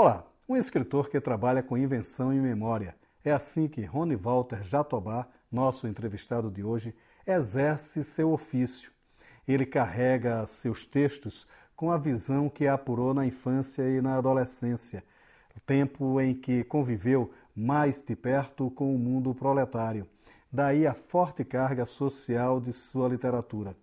Olá, um escritor que trabalha com invenção e memória. É assim que Rony Walter Jatobá, nosso entrevistado de hoje, exerce seu ofício. Ele carrega seus textos com a visão que apurou na infância e na adolescência, tempo em que conviveu mais de perto com o mundo proletário. Daí a forte carga social de sua literatura.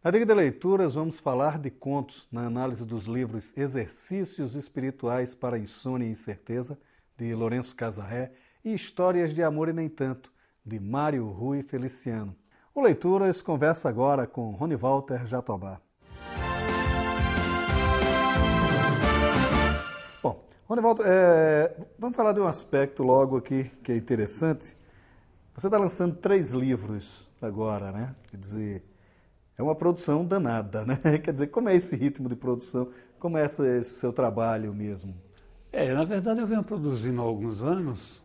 Na Dica de Leituras, vamos falar de contos na análise dos livros Exercícios Espirituais para Insônia e Incerteza, de Lourenço Casarré, e Histórias de Amor e Nem Tanto, de Mário Rui Feliciano. O Leituras conversa agora com Rony Walter Jatobá. Bom, Rony Walter, é... vamos falar de um aspecto logo aqui que é interessante. Você está lançando três livros agora, né? Quer dizer, é uma produção danada, né? Quer dizer, como é esse ritmo de produção? Como é esse, seu trabalho mesmo? É, na verdade eu venho produzindo há alguns anos,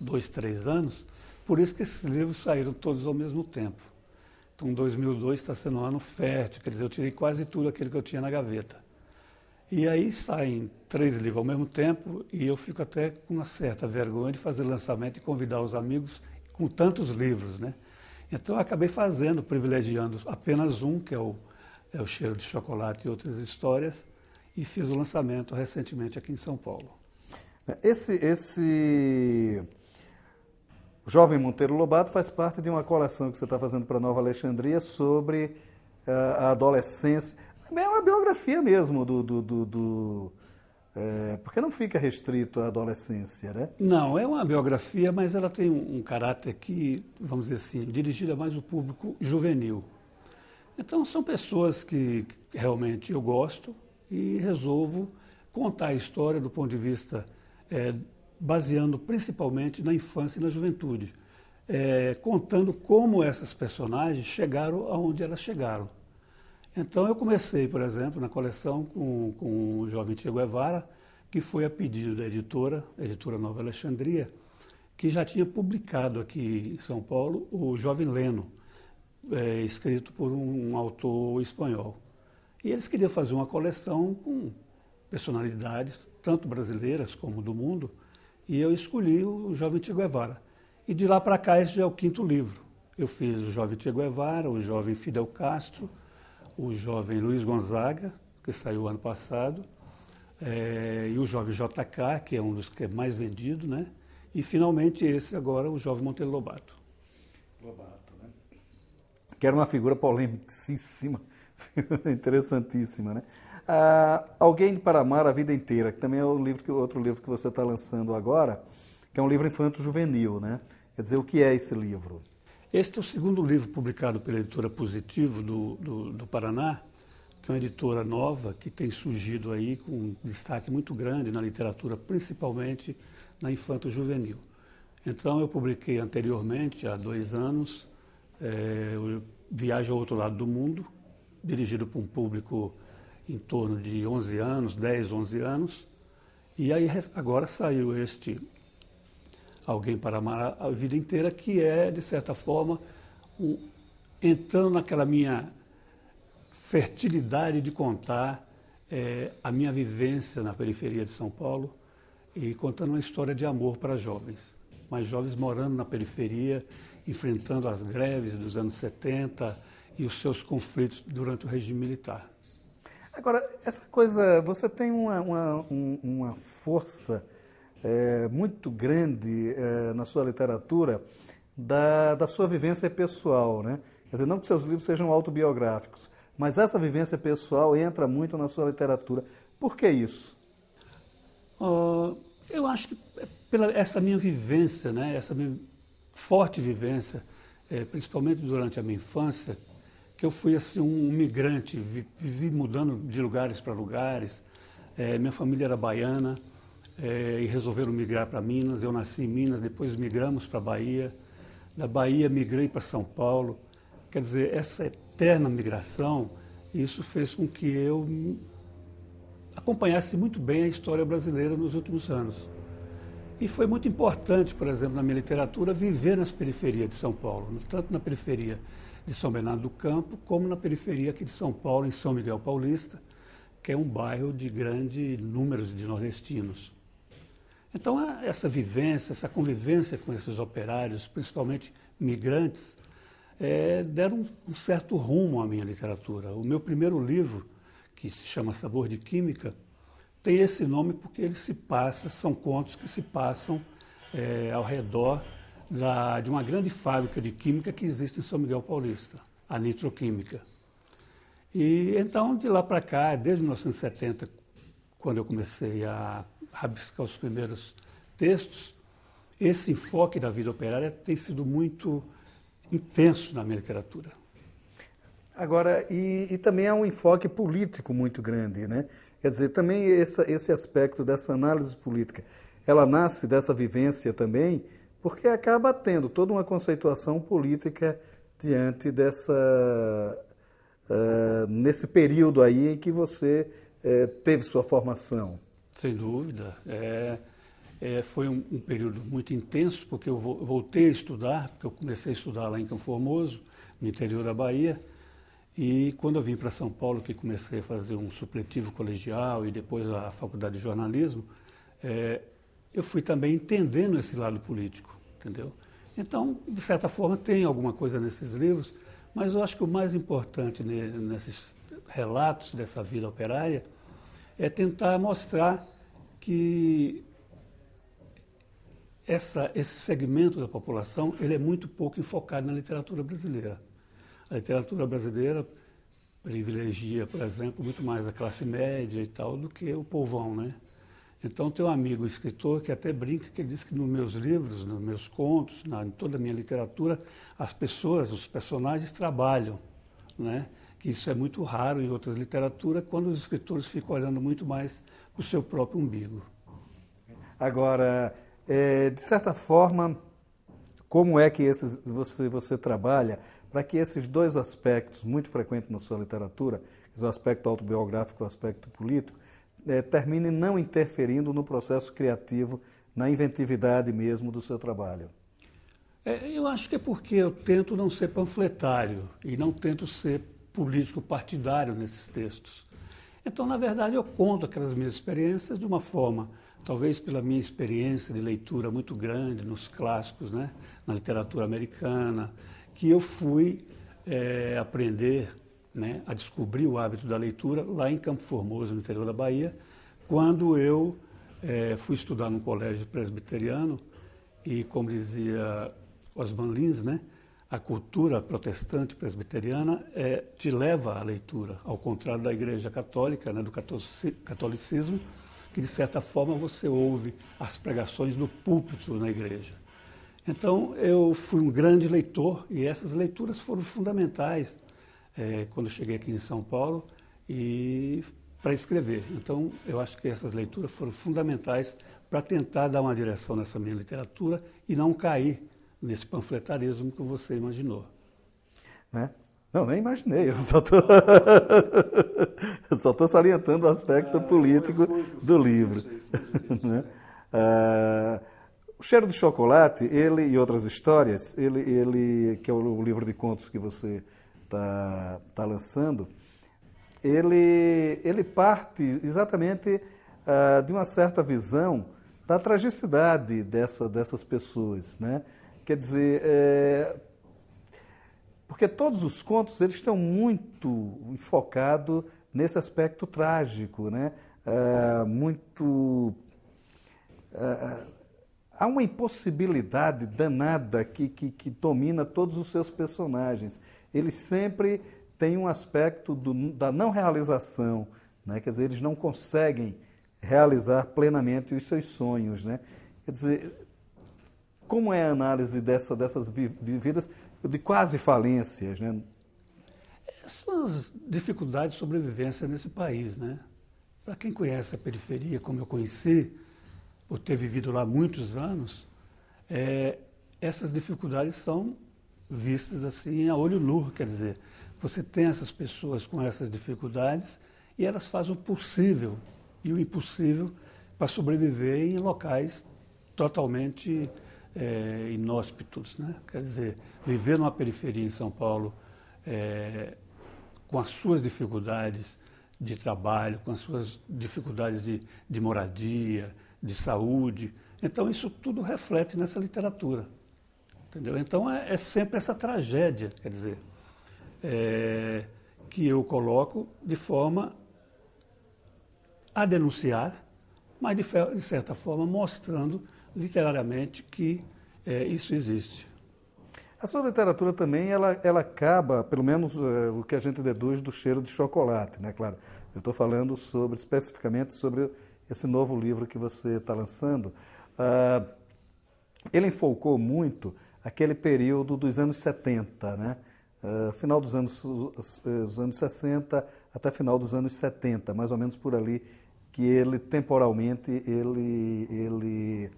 dois, três anos, por isso que esses livros saíram todos ao mesmo tempo. Então 2002 está sendo um ano fértil, quer dizer, eu tirei quase tudo aquilo que eu tinha na gaveta. E aí saem três livros ao mesmo tempo e eu fico até com uma certa vergonha de fazer lançamento e convidar os amigos com tantos livros, né? Então eu acabei fazendo, privilegiando apenas um, que é o, é o Cheiro de Chocolate e Outras Histórias, e fiz o lançamento recentemente aqui em São Paulo. Esse, esse Jovem Monteiro Lobato faz parte de uma coleção que você está fazendo para Nova Alexandria sobre uh, a adolescência. É uma biografia mesmo do, do, do, do é, porque não fica restrito à adolescência, né? Não, é uma biografia, mas ela tem um, um caráter que, vamos dizer assim, dirigida mais ao público juvenil. Então, são pessoas que realmente eu gosto e resolvo contar a história do ponto de vista, é, baseando principalmente na infância e na juventude, é, contando como essas personagens chegaram aonde elas chegaram. Então eu comecei, por exemplo, na coleção com, com o jovem Che Guevara, que foi a pedido da editora, editora Nova Alexandria, que já tinha publicado aqui em São Paulo o Jovem Leno, é, escrito por um autor espanhol. E eles queriam fazer uma coleção com personalidades, tanto brasileiras como do mundo, e eu escolhi o Jovem Che Guevara. E de lá para cá, esse já é o quinto livro. Eu fiz o Jovem Che Guevara, o Jovem Fidel Castro, o jovem Luiz Gonzaga, que saiu ano passado, é, e o jovem JK, que é um dos que é mais vendido, né? E finalmente esse agora, o jovem Monteiro Lobato. Lobato, né? Que era uma figura polêmicíssima, interessantíssima, né? Ah, Alguém para Amar a Vida Inteira, que também é o livro que, outro livro que você está lançando agora, que é um livro infanto-juvenil, né? Quer dizer, o que é esse livro? Este é o segundo livro publicado pela editora Positivo do, do, do Paraná, que é uma editora nova que tem surgido aí com um destaque muito grande na literatura, principalmente na infanto-juvenil. Então, eu publiquei anteriormente, há dois anos, é, Viagem ao Outro Lado do Mundo, dirigido para um público em torno de 11 anos, 10, 11 anos. E aí agora saiu este alguém para amar a vida inteira, que é, de certa forma, um, entrando naquela minha fertilidade de contar é, a minha vivência na periferia de São Paulo e contando uma história de amor para jovens. Mas jovens morando na periferia, enfrentando as greves dos anos 70 e os seus conflitos durante o regime militar. Agora, essa coisa, você tem uma, uma, uma força é, muito grande é, na sua literatura da, da sua vivência pessoal, né? Quer dizer, não que seus livros sejam autobiográficos, mas essa vivência pessoal entra muito na sua literatura. Por que isso? Uh, eu acho que é pela essa minha vivência, né? Essa minha forte vivência, é, principalmente durante a minha infância, que eu fui assim um migrante, vivi mudando de lugares para lugares. É, minha família era baiana é, e resolveram migrar para Minas. Eu nasci em Minas, depois migramos para Bahia. Da Bahia migrei para São Paulo. Quer dizer, essa eterna migração, isso fez com que eu acompanhasse muito bem a história brasileira nos últimos anos. E foi muito importante, por exemplo, na minha literatura, viver nas periferias de São Paulo, tanto na periferia de São Bernardo do Campo, como na periferia aqui de São Paulo, em São Miguel Paulista, que é um bairro de grande número de nordestinos. Então, essa vivência, essa convivência com esses operários, principalmente migrantes, é, deram um certo rumo à minha literatura. O meu primeiro livro, que se chama Sabor de Química, tem esse nome porque ele se passa, são contos que se passam é, ao redor da, de uma grande fábrica de química que existe em São Miguel Paulista, a Nitroquímica. E então, de lá para cá, desde 1970, quando eu comecei a rabiscar é os primeiros textos, esse enfoque da vida operária tem sido muito intenso na minha literatura. Agora, e, e também há um enfoque político muito grande, né? Quer dizer, também essa, esse aspecto dessa análise política, ela nasce dessa vivência também, porque acaba tendo toda uma conceituação política diante dessa uh, nesse período aí em que você uh, teve sua formação. Sem dúvida. É, é, foi um, um, período muito intenso, porque eu voltei a estudar, porque eu comecei a estudar lá em Campo Formoso, no interior da Bahia. E quando eu vim para São Paulo, que comecei a fazer um supletivo colegial e depois a faculdade de jornalismo, é, eu fui também entendendo esse lado político, entendeu? Então, de certa forma, tem alguma coisa nesses livros, mas eu acho que o mais importante nesses relatos dessa vida operária é tentar mostrar que essa, esse segmento da população ele é muito pouco enfocado na literatura brasileira. A literatura brasileira privilegia, por exemplo, muito mais a classe média e tal do que o povão, né? Então tem um amigo um escritor que até brinca que ele diz que nos meus livros, nos meus contos, na, em toda a minha literatura, as pessoas, os personagens trabalham, né? que isso é muito raro em outras literaturas, quando os escritores ficam olhando muito mais para o seu próprio umbigo. Agora, é, de certa forma, como é que esses, você, você trabalha para que esses dois aspectos, muito frequentes na sua literatura, o aspecto autobiográfico e o aspecto político, é, termine não interferindo no processo criativo, na inventividade mesmo do seu trabalho? É, eu acho que é porque eu tento não ser panfletário e não tento ser político partidário nesses textos. Então, na verdade, eu conto aquelas minhas experiências de uma forma, talvez pela minha experiência de leitura muito grande nos clássicos, né, na literatura americana, que eu fui é, aprender né, a descobrir o hábito da leitura lá em Campo Formoso, no interior da Bahia, quando eu é, fui estudar num colégio presbiteriano e, como dizia Osman Lins, né, a cultura protestante presbiteriana é, te leva à leitura, ao contrário da Igreja Católica, né, do catolicismo, que de certa forma você ouve as pregações do púlpito na igreja. Então eu fui um grande leitor e essas leituras foram fundamentais é, quando cheguei aqui em São Paulo e para escrever. Então eu acho que essas leituras foram fundamentais para tentar dar uma direção nessa minha literatura e não cair nesse panfletarismo que você imaginou. Né? Não, nem imaginei, eu só tô... estou salientando o aspecto ah, político foi, foi, foi, do livro. né? Ah, o Cheiro do Chocolate, ele e outras histórias, ele, ele que é o livro de contos que você está tá lançando, ele, ele parte exatamente ah, de uma certa visão da tragicidade dessa, dessas pessoas, né? Quer dizer, é, porque todos os contos eles estão muito focados nesse aspecto trágico, né? É, muito é, é, há uma impossibilidade danada que, que, que domina todos os seus personagens. Eles sempre têm um aspecto do, da não realização, né? Quer dizer, eles não conseguem realizar plenamente os seus sonhos, né? Quer dizer, como é a análise dessa, dessas vividas de quase falências? Né? Essas dificuldades de sobrevivência nesse país, né? Para quem conhece a periferia, como eu conheci, por ter vivido lá muitos anos, é, essas dificuldades são vistas assim a olho nu, quer dizer, você tem essas pessoas com essas dificuldades e elas fazem o possível e o impossível para sobreviver em locais totalmente é, inóspitos. Né? Quer dizer, viver numa periferia em São Paulo, é, com as suas dificuldades de trabalho, com as suas dificuldades de, de moradia, de saúde. Então, isso tudo reflete nessa literatura. Entendeu? Então, é, é sempre essa tragédia, quer dizer, é, que eu coloco de forma a denunciar, mas de, de certa forma mostrando literariamente que é, isso existe. A sua literatura também, ela, ela acaba, pelo menos é, o que a gente deduz do cheiro de chocolate, né? Claro, eu estou falando sobre, especificamente sobre esse novo livro que você está lançando. Ah, ele enfocou muito aquele período dos anos 70, né? Uh, final dos anos, os anos 60 até final dos anos 70, mais ou menos por ali, que ele temporalmente ele, ele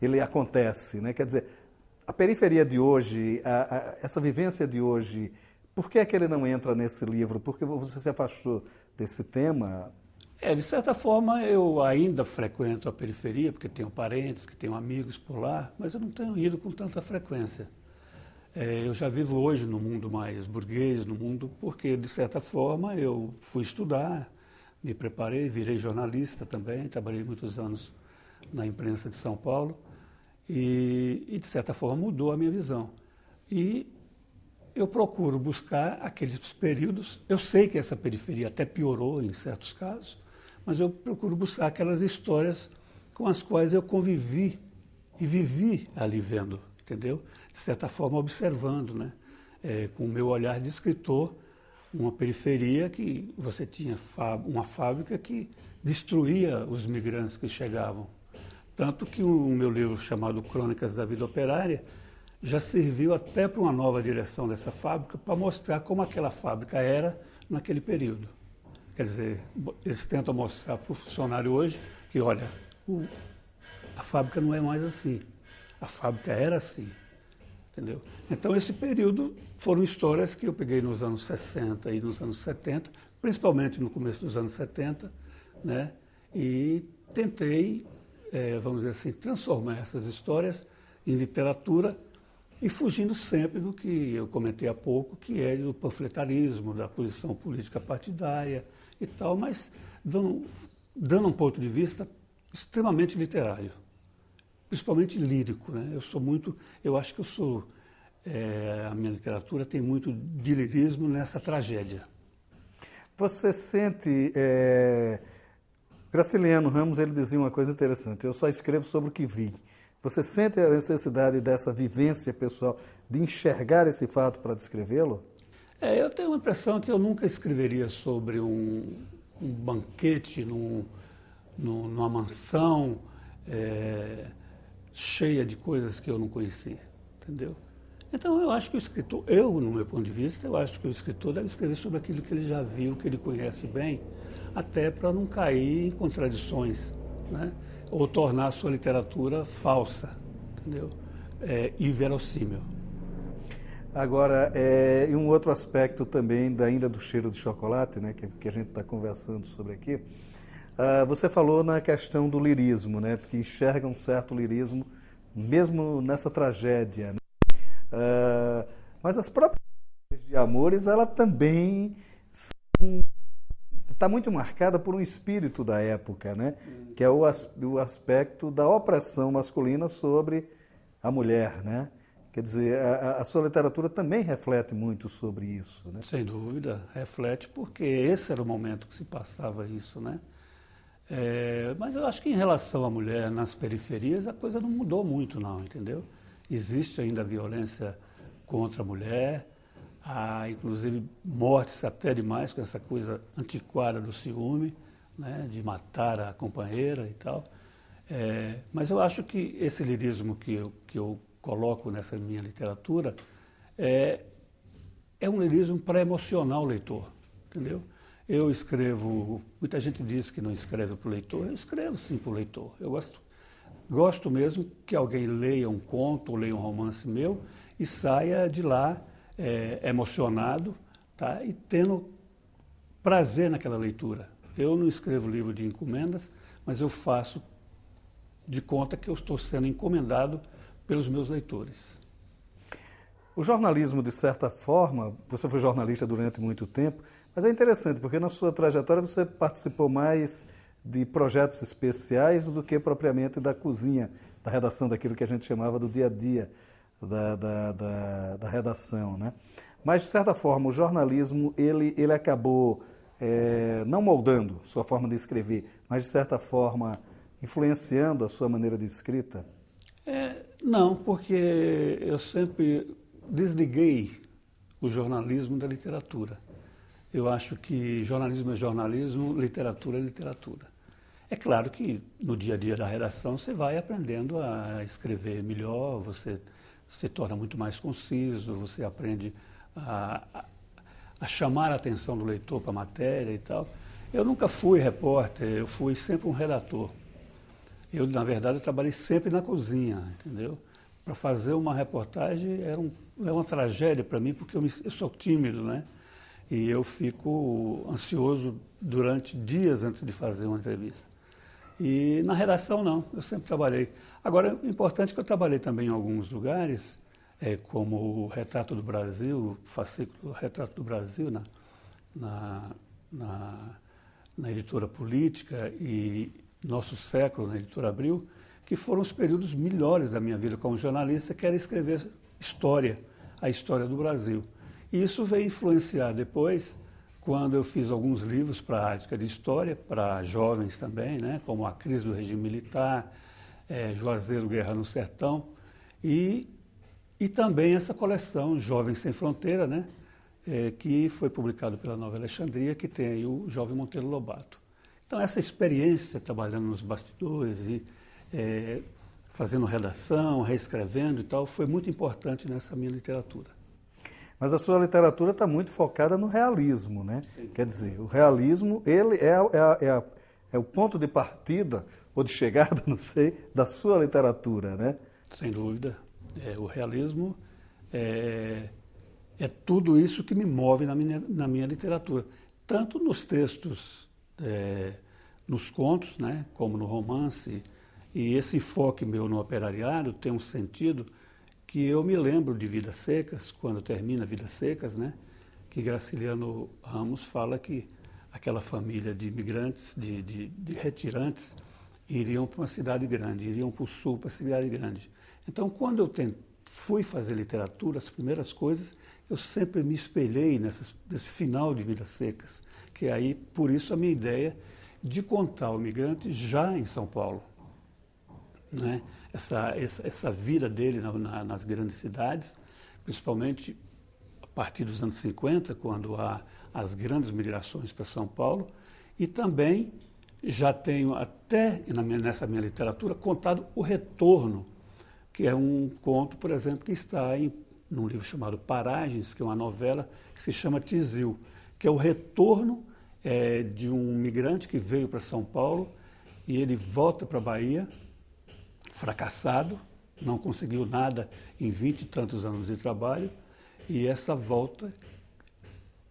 ele acontece, né? Quer dizer, a periferia de hoje, a, a, essa vivência de hoje, por que é que ele não entra nesse livro? Porque você se afastou desse tema? É, de certa forma eu ainda frequento a periferia, porque tenho parentes, que tenho amigos por lá, mas eu não tenho ido com tanta frequência. É, eu já vivo hoje no mundo mais burguês, no mundo, porque de certa forma eu fui estudar, me preparei, virei jornalista também, trabalhei muitos anos na imprensa de São Paulo. E, e, de certa forma, mudou a minha visão. E eu procuro buscar aqueles períodos. Eu sei que essa periferia até piorou em certos casos, mas eu procuro buscar aquelas histórias com as quais eu convivi e vivi ali vendo, entendeu? De certa forma, observando, né? É, com o meu olhar de escritor, uma periferia que você tinha uma fábrica que destruía os migrantes que chegavam tanto que o meu livro chamado Crônicas da Vida Operária já serviu até para uma nova direção dessa fábrica para mostrar como aquela fábrica era naquele período. Quer dizer, eles tentam mostrar para o funcionário hoje que, olha, o, a fábrica não é mais assim. A fábrica era assim. Entendeu? Então, esse período foram histórias que eu peguei nos anos 60 e nos anos 70, principalmente no começo dos anos 70, né? e tentei é, vamos dizer assim, transformar essas histórias em literatura e fugindo sempre do que eu comentei há pouco, que é do panfletarismo, da posição política partidária e tal, mas dando, dando um ponto de vista extremamente literário, principalmente lírico. Né? Eu sou muito, eu acho que eu sou, é, a minha literatura tem muito de lirismo nessa tragédia. Você sente é Graciliano Ramos ele dizia uma coisa interessante: eu só escrevo sobre o que vi. Você sente a necessidade dessa vivência pessoal, de enxergar esse fato para descrevê-lo? É, eu tenho a impressão que eu nunca escreveria sobre um, um banquete num, num, numa mansão é, cheia de coisas que eu não conheci entendeu? Então eu acho que o escritor, eu no meu ponto de vista, eu acho que o escritor deve escrever sobre aquilo que ele já viu, que ele conhece bem, até para não cair em contradições, né? ou tornar a sua literatura falsa, entendeu? É, inverossímil. Agora, é, um outro aspecto também da ainda do cheiro de chocolate, né, que, que a gente está conversando sobre aqui, uh, você falou na questão do lirismo, né, que enxerga um certo lirismo mesmo nessa tragédia. Né? Uh, mas as próprias de amores, ela também são está muito marcada por um espírito da época, né? que é o, as, o aspecto da opressão masculina sobre a mulher. Né? Quer dizer, a, a, sua literatura também reflete muito sobre isso. Né? Sem dúvida, reflete, porque esse era o momento que se passava isso. Né? É, mas eu acho que em relação à mulher nas periferias, a coisa não mudou muito, não, entendeu? Existe ainda violência contra a mulher, há inclusive mortes até demais com essa coisa antiquada do ciúme, né, de matar a companheira e tal. É, mas eu acho que esse lirismo que eu, que eu coloco nessa minha literatura é, é um lirismo para emocionar o leitor, entendeu? Eu escrevo, muita gente diz que não escreve para o leitor, eu escrevo sim para o leitor. Eu gosto, gosto mesmo que alguém leia um conto, ou leia um romance meu e saia de lá é, emocionado tá? e tendo prazer naquela leitura. Eu não escrevo livro de encomendas, mas eu faço de conta que eu estou sendo encomendado pelos meus leitores. O jornalismo, de certa forma, você foi jornalista durante muito tempo, mas é interessante porque na sua trajetória você participou mais de projetos especiais do que propriamente da cozinha, da redação daquilo que a gente chamava do dia a dia da, da, da, da redação, né? Mas, de certa forma, o jornalismo, ele, ele acabou é, não moldando sua forma de escrever, mas, de certa forma, influenciando a sua maneira de escrita? É, não, porque eu sempre desliguei o jornalismo da literatura. Eu acho que jornalismo é jornalismo, literatura é literatura. É claro que no dia a dia da redação você vai aprendendo a escrever melhor, você se torna muito mais conciso, você aprende a, a chamar a atenção do leitor para a matéria e tal. Eu nunca fui repórter, eu fui sempre um redator. Eu, na verdade, trabalhei sempre na cozinha, entendeu? Para fazer uma reportagem era, é um, era é uma tragédia para mim, porque eu, me, eu sou tímido, né? E eu fico ansioso durante dias antes de fazer uma entrevista. E na redação, não, eu sempre trabalhei. Agora, o importante é que eu trabalhei também em alguns lugares, é, como o Retrato do Brasil, o fascículo Retrato do Brasil, na, na, na, na editora Política e Nosso Século, na editora Abril, que foram os períodos melhores da minha vida como jornalista, que era escrever história, a história do Brasil. E isso veio influenciar depois quando eu fiz alguns livros para a área de história, para jovens também, né, como A Crise do Regime Militar, é, Juazeiro Guerra no Sertão, e, e também essa coleção Jovens Sem Fronteira, né, é, que foi publicado pela Nova Alexandria, que tem aí o jovem Monteiro Lobato. Então, essa experiência trabalhando nos bastidores e é, fazendo redação, reescrevendo e tal, foi muito importante nessa minha literatura mas a sua literatura está muito focada no realismo, né? Sim. Quer dizer, o realismo ele é, é, é, é, o ponto de partida ou de chegada, não sei, da sua literatura, né? Sem dúvida. É, o realismo é, é tudo isso que me move na minha, na minha literatura, tanto nos textos, é, nos contos, né, como no romance. E esse enfoque meu no operariado tem um sentido que eu me lembro de Vidas Secas, quando termina Vidas Secas, né? que Graciliano Ramos fala que aquela família de imigrantes, de, de, de retirantes, iriam para uma cidade grande, iriam para o sul, para a cidade grande. Então, quando eu fui fazer literatura, as primeiras coisas, eu sempre me espelhei nessas, nesse final de Vidas Secas, que é aí, por isso, a minha ideia de contar o imigrante já em São Paulo né? essa, essa, essa vida dele na, na, nas grandes cidades, principalmente a partir dos anos 50, quando há as grandes migrações para São Paulo, e também já tenho até minha, nessa minha literatura contado o retorno, que é um conto, por exemplo, que está em num livro chamado Paragens, que é uma novela que se chama Tizil, que é o retorno é, de um migrante que veio para São Paulo e ele volta para a Bahia fracassado, não conseguiu nada em vinte e tantos anos de trabalho, e essa volta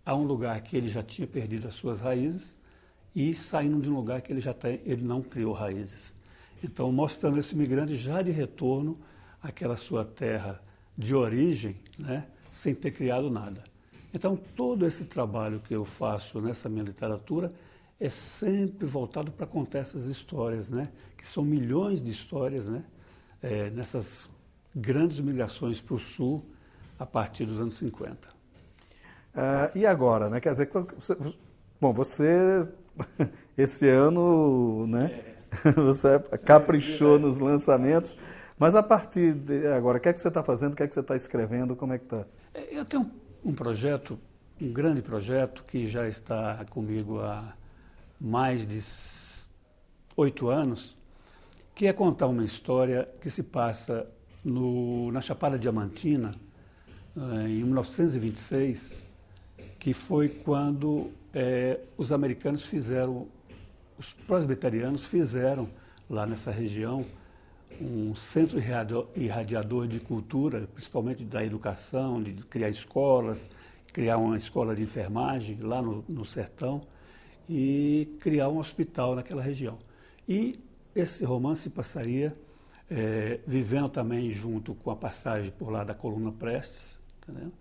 a um lugar que ele já tinha perdido as suas raízes e saindo de um lugar que ele já tem, ele não criou raízes. Então, mostrando esse migrante já de retorno àquela sua terra de origem, né, sem ter criado nada. Então, todo esse trabalho que eu faço nessa minha literatura é sempre voltado para contar essas histórias, né? que são milhões de histórias né? É, nessas grandes migrações para o sul a partir dos anos 50. Ah, e agora, né? Quer dizer, você, bom, você esse ano, né? É. Você caprichou é, é, nos lançamentos, mas a partir de agora, o que é que você está fazendo? O que é que você está escrevendo? Como é que está? É, eu tenho um projeto, um grande projeto que já está comigo há mais de oito anos, que é contar uma história que se passa no, na Chapada Diamantina, eh, em 1926, que foi quando é, os americanos fizeram, os presbiterianos fizeram lá nessa região um centro irradiador de cultura, principalmente da educação, de criar escolas, criar uma escola de enfermagem lá no, no sertão e criar um hospital naquela região. E esse romance passaria é, vivendo também junto com a passagem por lá da coluna Prestes, entendeu?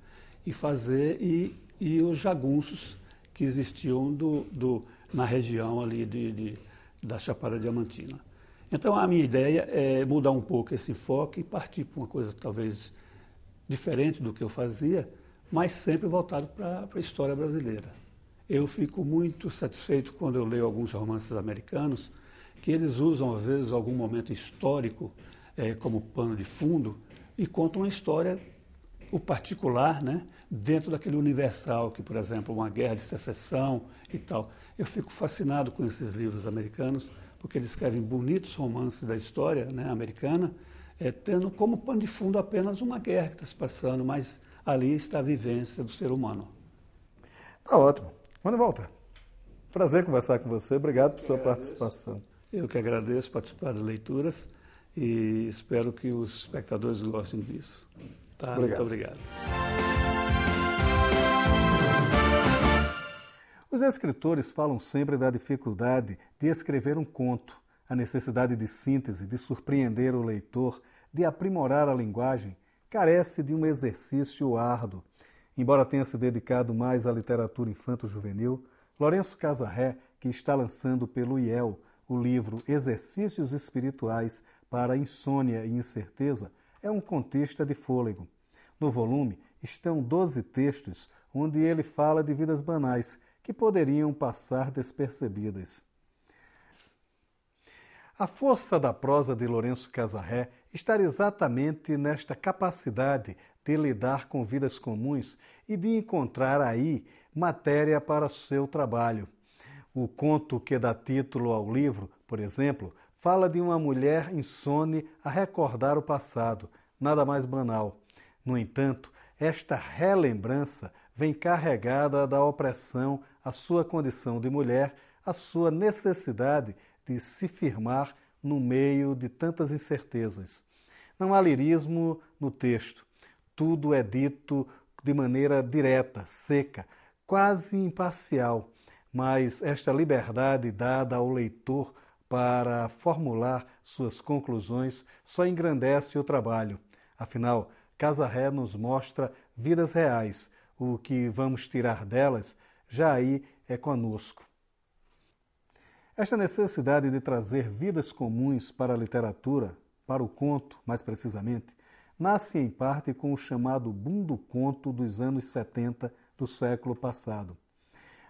e fazer e, e os jagunços que existiam do, do, na região ali de, de, da Chapada Diamantina. Então a minha ideia é mudar um pouco esse enfoque e partir para uma coisa talvez diferente do que eu fazia, mas sempre voltado para a história brasileira. Eu fico muito satisfeito quando eu leio alguns romances americanos que eles usam, às vezes, algum momento histórico é, como pano de fundo e contam uma história, o particular, né, dentro daquele universal, que, por exemplo, uma guerra de secessão e tal. Eu fico fascinado com esses livros americanos, porque eles escrevem bonitos romances da história né, americana, é, tendo como pano de fundo apenas uma guerra que está se passando, mas ali está a vivência do ser humano. Está ótimo. Manda volta. Prazer conversar com você. Obrigado por Eu sua agradeço. participação. Eu que agradeço participar de leituras e espero que os espectadores gostem disso. Tá? Obrigado. Muito obrigado. Os escritores falam sempre da dificuldade de escrever um conto, a necessidade de síntese, de surpreender o leitor, de aprimorar a linguagem, carece de um exercício árduo Embora tenha se dedicado mais à literatura infanto-juvenil, Lourenço Casarré, que está lançando pelo IEL o livro Exercícios Espirituais para Insônia e Incerteza, é um contista de fôlego. No volume estão 12 textos onde ele fala de vidas banais que poderiam passar despercebidas. A força da prosa de Lourenço Casarré está exatamente nesta capacidade de lidar com vidas comuns e de encontrar aí matéria para seu trabalho. O conto que dá título ao livro, por exemplo, fala de uma mulher insone a recordar o passado, nada mais banal. No entanto, esta relembrança vem carregada da opressão à sua condição de mulher, à sua necessidade de se firmar no meio de tantas incertezas. Não há lirismo no texto. Tudo é dito de maneira direta, seca, quase imparcial, mas esta liberdade dada ao leitor para formular suas conclusões só engrandece o trabalho. Afinal, Casa Ré nos mostra vidas reais. O que vamos tirar delas já aí é conosco. Esta necessidade de trazer vidas comuns para a literatura, para o conto, mais precisamente, nasce em parte com o chamado boom do conto dos anos 70 do século passado.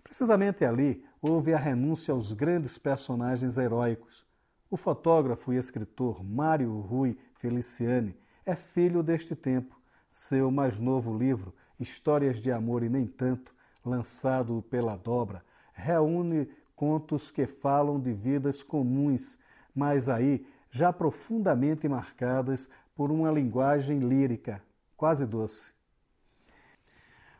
Precisamente ali houve a renúncia aos grandes personagens heróicos. O fotógrafo e escritor Mário Rui Feliciani é filho deste tempo. Seu mais novo livro, Histórias de Amor e Nem Tanto, lançado pela Dobra, reúne contos que falam de vidas comuns, mas aí já profundamente marcadas por uma linguagem lírica, quase doce.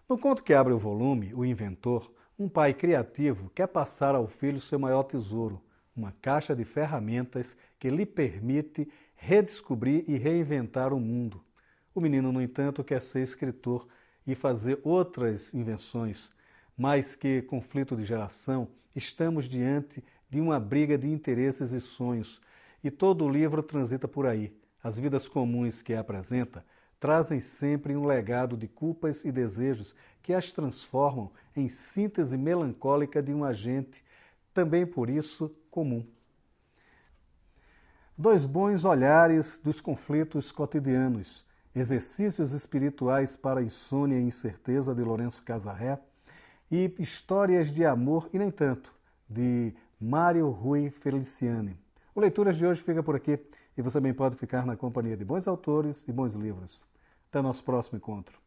No conto que abre o volume, O Inventor, um pai criativo quer passar ao filho seu maior tesouro, uma caixa de ferramentas que lhe permite redescobrir e reinventar o mundo. O menino, no entanto, quer ser escritor e fazer outras invenções, mas que conflito de geração Estamos diante de uma briga de interesses e sonhos, e todo o livro transita por aí. As vidas comuns que apresenta trazem sempre um legado de culpas e desejos que as transformam em síntese melancólica de um agente, também por isso comum. Dois bons olhares dos conflitos cotidianos, exercícios espirituais para a insônia e incerteza de Lourenço Casarré e Histórias de Amor e Nem Tanto, de Mário Rui Feliciani. O Leituras de hoje fica por aqui e você também pode ficar na companhia de bons autores e bons livros. Até nosso próximo encontro.